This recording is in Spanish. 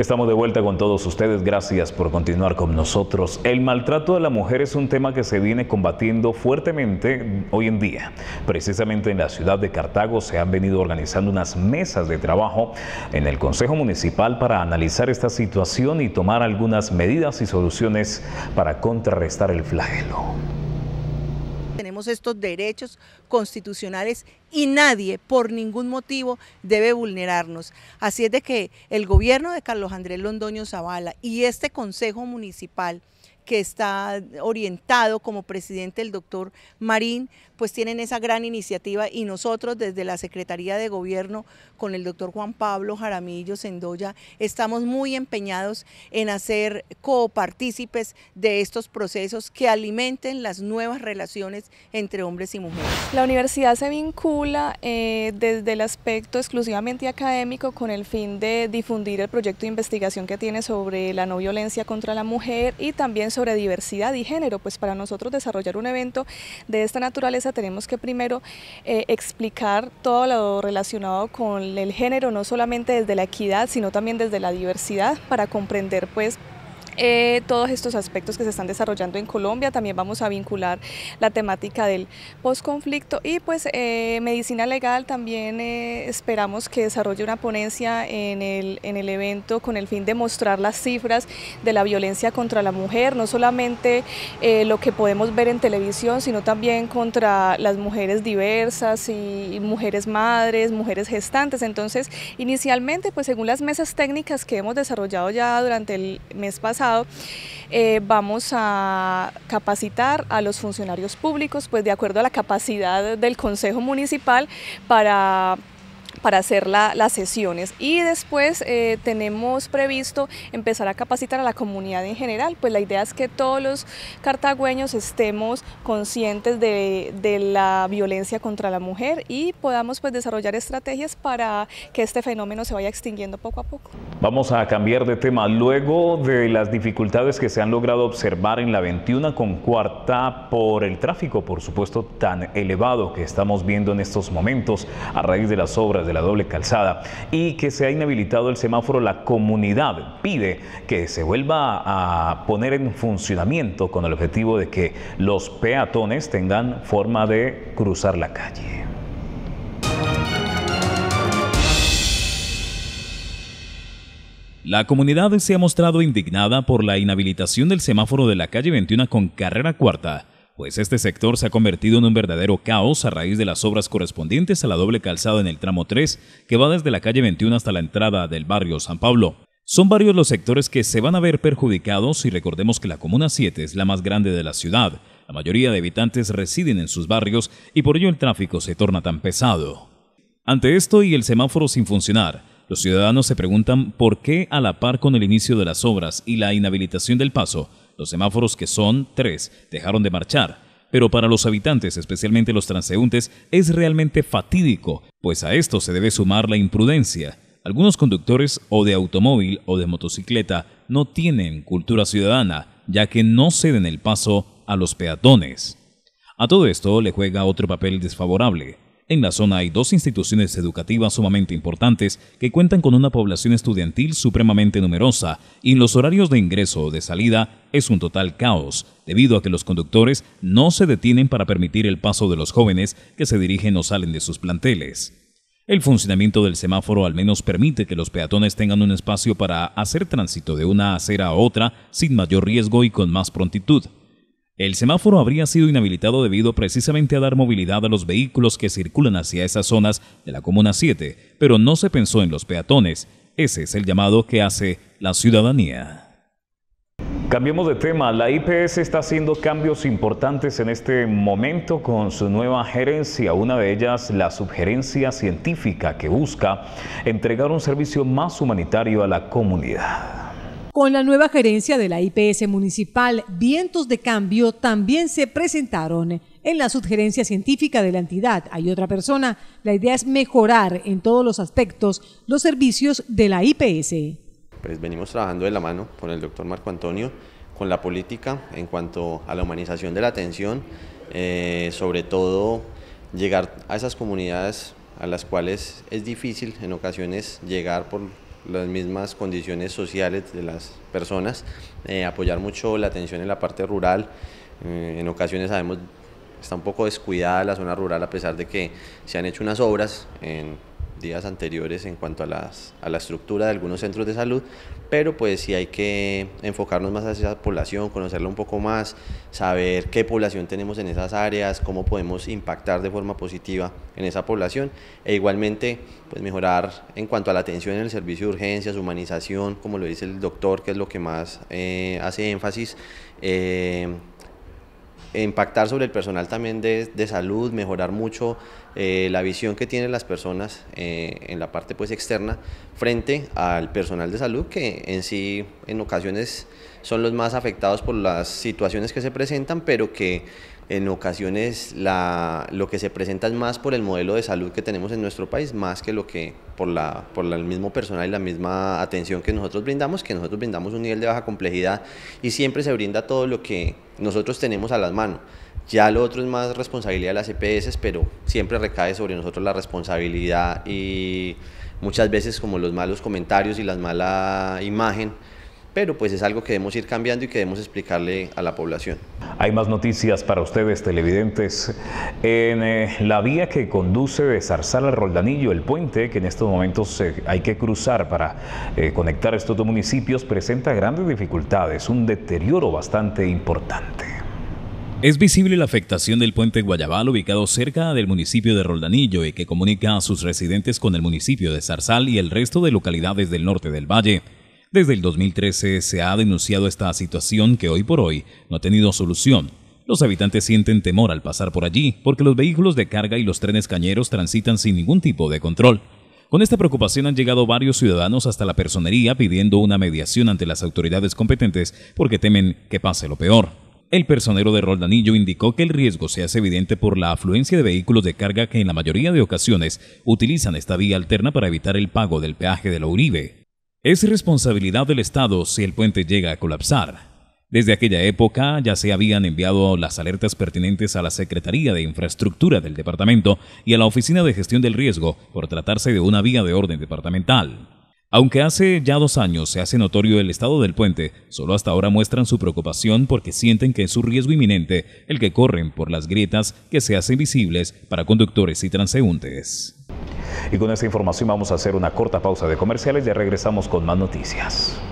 Estamos de vuelta con todos ustedes. Gracias por continuar con nosotros. El maltrato de la mujer es un tema que se viene combatiendo fuertemente hoy en día. Precisamente en la ciudad de Cartago se han venido organizando unas mesas de trabajo en el Consejo Municipal para analizar esta situación y tomar algunas medidas y soluciones para contrarrestar el flagelo. Tenemos estos derechos constitucionales y nadie por ningún motivo debe vulnerarnos. Así es de que el gobierno de Carlos Andrés Londoño Zavala y este Consejo Municipal que está orientado como presidente el doctor Marín, pues tienen esa gran iniciativa y nosotros desde la Secretaría de Gobierno con el doctor Juan Pablo Jaramillo Sendoya estamos muy empeñados en hacer copartícipes de estos procesos que alimenten las nuevas relaciones entre hombres y mujeres. La universidad se vincula eh, desde el aspecto exclusivamente académico con el fin de difundir el proyecto de investigación que tiene sobre la no violencia contra la mujer y también sobre diversidad y género, pues para nosotros desarrollar un evento de esta naturaleza tenemos que primero eh, explicar todo lo relacionado con el género, no solamente desde la equidad, sino también desde la diversidad, para comprender pues eh, todos estos aspectos que se están desarrollando en Colombia. También vamos a vincular la temática del posconflicto y pues eh, medicina legal también eh, esperamos que desarrolle una ponencia en el, en el evento con el fin de mostrar las cifras de la violencia contra la mujer, no solamente lo que podemos ver en televisión, sino también contra las mujeres diversas y mujeres madres, mujeres gestantes. Entonces, inicialmente, pues según las mesas técnicas que hemos desarrollado ya durante el mes pasado, eh, vamos a capacitar a los funcionarios públicos, pues de acuerdo a la capacidad del Consejo Municipal para para hacer las sesiones y después eh, tenemos previsto empezar a capacitar a la comunidad en general, pues la idea es que todos los cartagüeños estemos conscientes de, de la violencia contra la mujer y podamos pues desarrollar estrategias para que este fenómeno se vaya extinguiendo poco a poco. Vamos a cambiar de tema, luego de las dificultades que se han logrado observar en la 21 con cuarta por el tráfico por supuesto tan elevado que estamos viendo en estos momentos a raíz de las obras de la doble calzada y que se ha inhabilitado el semáforo, la comunidad pide que se vuelva a poner en funcionamiento con el objetivo de que los peatones tengan forma de cruzar la calle. La comunidad se ha mostrado indignada por la inhabilitación del semáforo de la calle 21 con carrera cuarta pues este sector se ha convertido en un verdadero caos a raíz de las obras correspondientes a la doble calzada en el tramo 3, que va desde la calle 21 hasta la entrada del barrio San Pablo. Son varios los sectores que se van a ver perjudicados y recordemos que la Comuna 7 es la más grande de la ciudad. La mayoría de habitantes residen en sus barrios y por ello el tráfico se torna tan pesado. Ante esto y el semáforo sin funcionar, los ciudadanos se preguntan por qué a la par con el inicio de las obras y la inhabilitación del paso, los semáforos, que son tres, dejaron de marchar, pero para los habitantes, especialmente los transeúntes, es realmente fatídico, pues a esto se debe sumar la imprudencia. Algunos conductores o de automóvil o de motocicleta no tienen cultura ciudadana, ya que no ceden el paso a los peatones. A todo esto le juega otro papel desfavorable, en la zona hay dos instituciones educativas sumamente importantes que cuentan con una población estudiantil supremamente numerosa y en los horarios de ingreso o de salida es un total caos, debido a que los conductores no se detienen para permitir el paso de los jóvenes que se dirigen o salen de sus planteles. El funcionamiento del semáforo al menos permite que los peatones tengan un espacio para hacer tránsito de una acera a otra sin mayor riesgo y con más prontitud. El semáforo habría sido inhabilitado debido precisamente a dar movilidad a los vehículos que circulan hacia esas zonas de la Comuna 7, pero no se pensó en los peatones. Ese es el llamado que hace la ciudadanía. Cambiemos de tema. La IPS está haciendo cambios importantes en este momento con su nueva gerencia. Una de ellas, la subgerencia científica, que busca entregar un servicio más humanitario a la comunidad. Con la nueva gerencia de la IPS municipal, vientos de cambio también se presentaron en la subgerencia científica de la entidad. Hay otra persona. La idea es mejorar en todos los aspectos los servicios de la IPS. Pues venimos trabajando de la mano con el doctor Marco Antonio, con la política en cuanto a la humanización de la atención, eh, sobre todo llegar a esas comunidades a las cuales es difícil en ocasiones llegar por las mismas condiciones sociales de las personas, eh, apoyar mucho la atención en la parte rural. Eh, en ocasiones sabemos está un poco descuidada la zona rural a pesar de que se han hecho unas obras en días anteriores en cuanto a, las, a la estructura de algunos centros de salud, pero pues sí hay que enfocarnos más hacia esa población, conocerla un poco más, saber qué población tenemos en esas áreas, cómo podemos impactar de forma positiva en esa población e igualmente pues mejorar en cuanto a la atención en el servicio de urgencias, humanización, como lo dice el doctor, que es lo que más eh, hace énfasis. Eh, impactar sobre el personal también de, salud, mejorar mucho eh, la visión que tienen las personas eh, en la parte pues externa frente al personal de salud que en sí en ocasiones son los más afectados por las situaciones que se presentan, pero que en ocasiones lo que se presenta es más por el modelo de salud que tenemos en nuestro país, más que lo que por, la, por el mismo personal y la misma atención que nosotros brindamos, que nosotros brindamos un nivel de baja complejidad y siempre se brinda todo lo que nosotros tenemos a las manos. Ya lo otro es más responsabilidad de las EPS, pero siempre recae sobre nosotros la responsabilidad y muchas veces como los malos comentarios y la mala imagen pero pues es algo que debemos ir cambiando y que debemos explicarle a la población. Hay más noticias para ustedes televidentes. En eh, la vía que conduce de Zarzal a Roldanillo, el puente que en estos momentos hay que cruzar para eh, conectar estos dos municipios, presenta grandes dificultades, un deterioro bastante importante. Es visible la afectación del puente Guayabal ubicado cerca del municipio de Roldanillo y que comunica a sus residentes con el municipio de Zarzal y el resto de localidades del norte del valle. Desde el 2013 se ha denunciado esta situación que hoy por hoy no ha tenido solución. Los habitantes sienten temor al pasar por allí porque los vehículos de carga y los trenes cañeros transitan sin ningún tipo de control. Con esta preocupación han llegado varios ciudadanos hasta la personería pidiendo una mediación ante las autoridades competentes porque temen que pase lo peor. El personero de Roldanillo indicó que el riesgo se hace evidente por la afluencia de vehículos de carga que en la mayoría de ocasiones utilizan esta vía alterna para evitar el pago del peaje de la Uribe. Es responsabilidad del Estado si el puente llega a colapsar. Desde aquella época ya se habían enviado las alertas pertinentes a la Secretaría de Infraestructura del departamento y a la Oficina de Gestión del Riesgo por tratarse de una vía de orden departamental. Aunque hace ya dos años se hace notorio el estado del puente, solo hasta ahora muestran su preocupación porque sienten que es un riesgo inminente el que corren por las grietas que se hacen visibles para conductores y transeúntes. Y con esta información vamos a hacer una corta pausa de comerciales y regresamos con más noticias.